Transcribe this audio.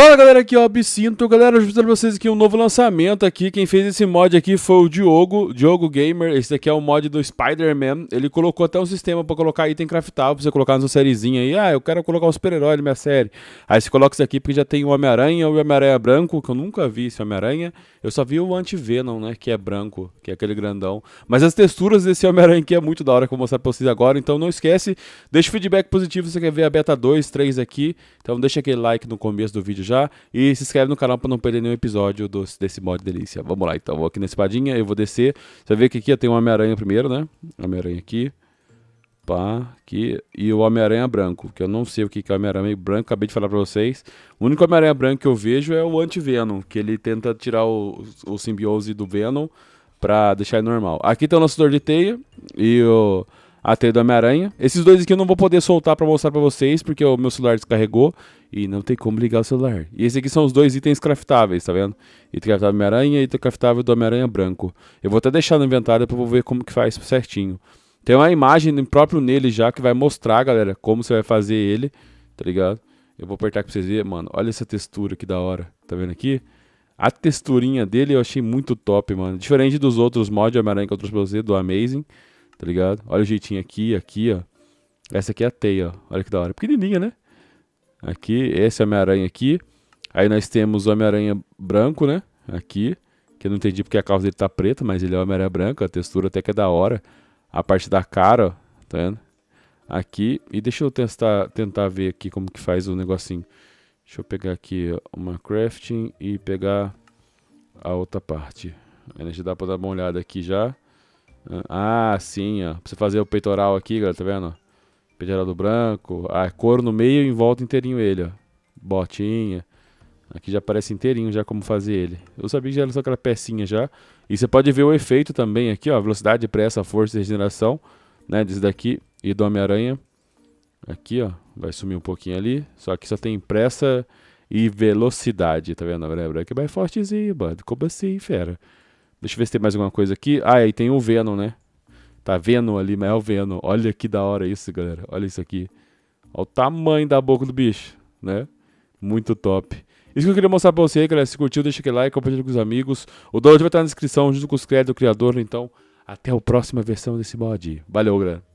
Fala galera, aqui é o Absinto. Galera, eu vou trazer pra vocês aqui um novo lançamento aqui. Quem fez esse mod aqui foi o Diogo, Diogo Gamer. Esse daqui é o mod do Spider-Man. Ele colocou até um sistema pra colocar item craftável, pra você colocar na sua sériezinha aí. Ah, eu quero colocar um super-herói na minha série. Aí você coloca isso aqui porque já tem o Homem-Aranha, o Homem-Aranha é branco, que eu nunca vi esse Homem-Aranha. Eu só vi o Anti-Venom, né, que é branco, que é aquele grandão. Mas as texturas desse Homem-Aranha aqui é muito da hora que eu vou mostrar pra vocês agora. Então não esquece, deixa o feedback positivo se você quer ver a Beta 2, 3 aqui. Então deixa aquele like no começo do vídeo já. E se inscreve no canal para não perder nenhum episódio do, desse mod delícia. Vamos lá, então. Vou aqui na espadinha, eu vou descer. Você vê que aqui tem o Homem-Aranha primeiro, né? Homem-Aranha aqui. Pá, aqui. E o Homem-Aranha branco, que eu não sei o que é Homem-Aranha branco, acabei de falar pra vocês. O único Homem-Aranha branco que eu vejo é o anti-Venom, que ele tenta tirar o, o simbiose do Venom pra deixar ele normal. Aqui tem o lançador de teia e o a teia do Homem-Aranha. Esses dois aqui eu não vou poder soltar para mostrar para vocês, porque o meu celular descarregou e não tem como ligar o celular. E esses aqui são os dois itens craftáveis, tá vendo? Item craftável do Homem-Aranha e item craftável do Homem-Aranha branco. Eu vou até deixar no inventário para eu ver como que faz certinho. Tem uma imagem próprio nele já que vai mostrar, galera, como você vai fazer ele, tá ligado? Eu vou apertar pra vocês verem, mano. Olha essa textura que da hora, tá vendo aqui? A texturinha dele eu achei muito top, mano. Diferente dos outros mods Homem-Aranha que eu trouxe pra você, do Amazing tá ligado? Olha o jeitinho aqui, aqui, ó. Essa aqui é a teia, ó. Olha que da hora. Pequenininha, né? Aqui, esse é Homem-Aranha aqui. Aí nós temos o Homem-Aranha branco, né? Aqui. Que eu não entendi porque a calça dele tá preta, mas ele é Homem-Aranha branco. A textura até que é da hora. A parte da cara, ó. Tá vendo? Aqui. E deixa eu testar, tentar ver aqui como que faz o negocinho. Deixa eu pegar aqui uma crafting e pegar a outra parte. a gente dá pra dar uma olhada aqui já. Ah, ah, sim, ó. Pra você fazer o peitoral aqui, galera, tá vendo? Peitoral do branco. Ah, couro no meio e em volta inteirinho ele, ó. Botinha. Aqui já aparece inteirinho já como fazer ele. Eu sabia que já era só aquela pecinha já. E você pode ver o efeito também aqui, ó. Velocidade, pressa, força e regeneração, né? Desse daqui e do Homem-Aranha. Aqui, ó. Vai sumir um pouquinho ali. Só que só tem pressa e velocidade, tá vendo? Lembra que vai fortezinho, mano. Como assim, fera? Deixa eu ver se tem mais alguma coisa aqui. Ah, aí tem o Venom, né? Tá Venom ali, mas é o Venom. Olha que da hora isso, galera. Olha isso aqui. Olha o tamanho da boca do bicho, né? Muito top. Isso que eu queria mostrar pra você aí, galera. Se curtiu, deixa aquele like, compartilha com os amigos. O download vai estar na descrição, junto com os créditos do criador. Então, até a próxima versão desse mod. Valeu, galera.